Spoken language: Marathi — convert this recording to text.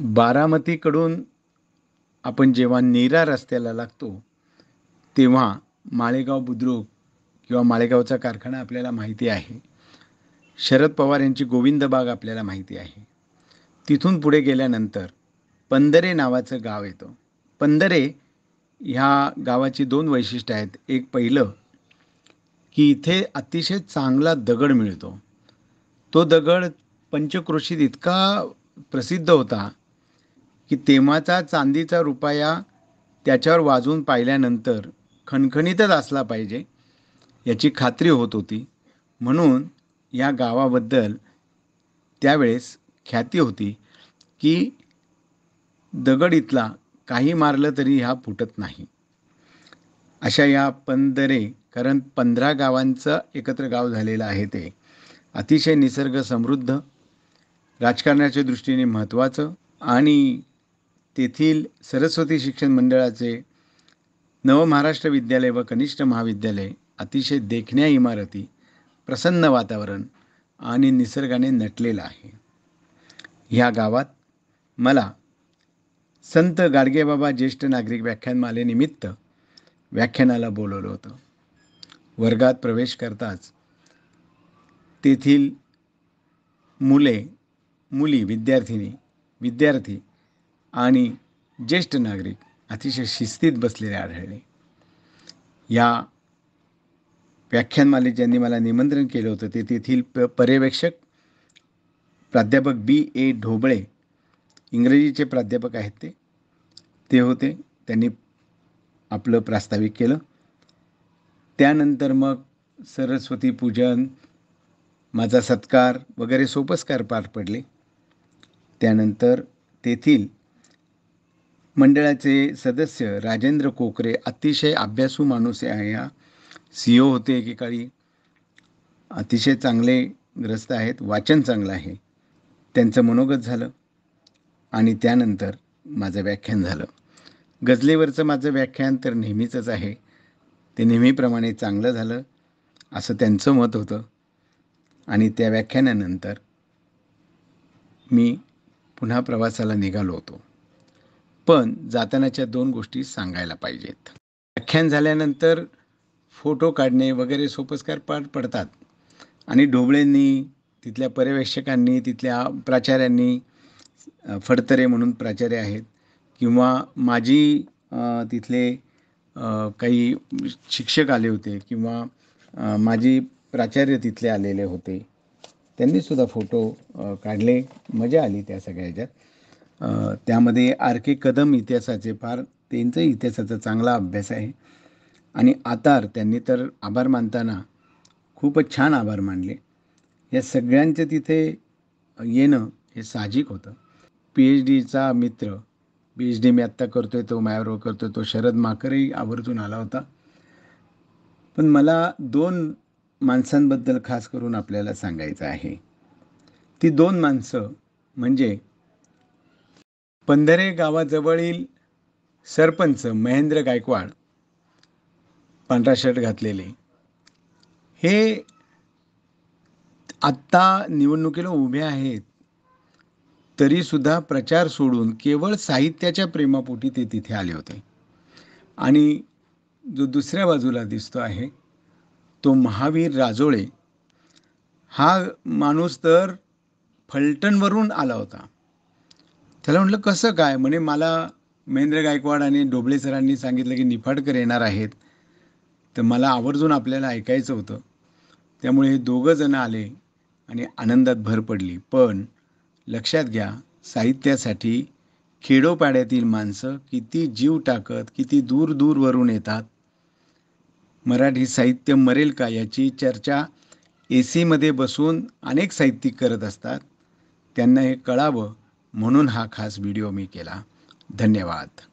बारामतीकडून आपण जेव्हा नेरा रस्त्याला लागतो तेव्हा माळेगाव बुद्रुक किंवा माळेगावचा कारखाना आपल्याला माहिती आहे शरद पवार यांची गोविंद बाग आपल्याला माहिती आहे तिथून पुढे गेल्यानंतर पंदरे नावाचं गाव येतं पंदरे ह्या गावाची दोन वैशिष्ट्य आहेत एक पहिलं की इथे अतिशय चांगला दगड मिळतो तो दगड पंचक्रोशीत इतका प्रसिद्ध होता की तेव्हाचा चांदीचा रुपया त्याच्यावर वाजून पाहिल्यानंतर खणखणीतच असला पाहिजे याची खात्री होत होती म्हणून या गावाबद्दल त्यावेळेस ख्याती होती की दगड इथला काही मारलं तरी हा फुटत नाही अशा या पंदरे कारण पंधरा गावांचं एकत्र गाव झालेलं आहे ते अतिशय निसर्ग समृद्ध राजकारणाच्या दृष्टीने महत्त्वाचं आणि तेथील सरस्वती शिक्षण मंडळाचे नवमहाराष्ट्र विद्यालय व कनिष्ठ महाविद्यालय अतिशय देखण्या इमारती प्रसन्न वातावरण आणि निसर्गाने नटलेलं आहे ह्या गावात मला संत गाडगेबाबा ज्येष्ठ नागरिक व्याख्यानमालेनिमित्त व्याख्यानाला बोलवलं होतं वर्गात प्रवेश करताच तेथील मुले मुली विद्यार्थिनी विद्यार्थी आणि ज्येष्ठ नागरिक अतिशय शिस्तीत बसलेले आढळले या व्याख्यानमाले ज्यांनी मला निमंत्रण केलं होतं ते तेथील प पर्यवेक्षक प्राध्यापक बी ए ढोबळे इंग्रजीचे प्राध्यापक आहेत ते ते होते त्यांनी आपलं प्रास्ताविक केलं त्यानंतर मग सरस्वती पूजन माझा सत्कार वगैरे सोपस्कार पार पडले त्यानंतर तेथील मंडळाचे सदस्य राजेंद्र कोकरे अतिशय अभ्यासू माणूस या सी ओ होते एकेकाळी अतिशय चांगले ग्रस्त आहेत वाचन चांगलं आहे त्यांचं मनोगत झालं आणि त्यानंतर माझं व्याख्यान झालं गजलेवरचं माझं व्याख्यान तर नेहमीचंच आहे ते नेहमीप्रमाणे चांगलं झालं असं त्यांचं मत होतं आणि त्या व्याख्यानानंतर मी पुन्हा प्रवासाला निघालो होतो पण जातानाच्या दोन गोष्टी सांगायला पाहिजेत व्याख्यान झाल्यानंतर फोटो काढणे वगैरे सोपस्कार पार पडतात आणि ढोबळेंनी तिथल्या पर्यवेक्षकांनी तिथल्या प्राचार्यांनी फडतरे म्हणून प्राचार्य आहेत किंवा माझी तिथले काही शिक्षक आले होते किंवा माझी प्राचार्य तिथले आलेले होते त्यांनीसुद्धा फोटो काढले मजा आली त्या सगळ्या ह्याच्यात त्यामध्ये आर के कदम इतिहासाचे फार त्यांचं इतिहासाचा चांगला अभ्यास आहे आणि आतार त्यांनी तर आभार मानताना खूपच छान आभार मानले या सगळ्यांचं तिथे येणं हे साहजिक होतं पी एच डीचा मित्र पी एच डी मी आत्ता करतोय तो माझ्याबरोबर करतोय तो शरद माकरही आवर्जून आला होता पण मला दोन माणसांबद्दल खास करून आपल्याला सांगायचं आहे ती दोन माणसं म्हणजे पंधरे गावाजवळील सरपंच महेंद्र गायकवाड पांढरा शर्ट घातलेले हे आत्ता निवडणुकीला उभे आहेत तरीसुद्धा प्रचार सोडून केवळ साहित्याच्या प्रेमापोटी ते तिथे आले होते आणि जो दुसऱ्या बाजूला दिसतो आहे तो महावीर राजोळे हा माणूस तर फलटणवरून आला होता त्याला म्हटलं कसं काय म्हणे मला महेंद्र गायकवाड आणि डोबळे सरांनी सांगितलं की निफाडकर येणार आहेत तर मला आवर्जून आपल्याला ऐकायचं होतं त्यामुळे हे दोघंजणं आले आणि आनंदात भर पडली पण लक्षात घ्या साहित्यासाठी खेडोपाड्यातील माणसं किती जीव टाकत किती दूर दूरवरून येतात मराठी साहित्य मरेल का याची चर्चा ए सीमध्ये बसून अनेक साहित्यिक करत असतात त्यांना हे कळावं म्हणून हा खास व्हिडिओ मी केला धन्यवाद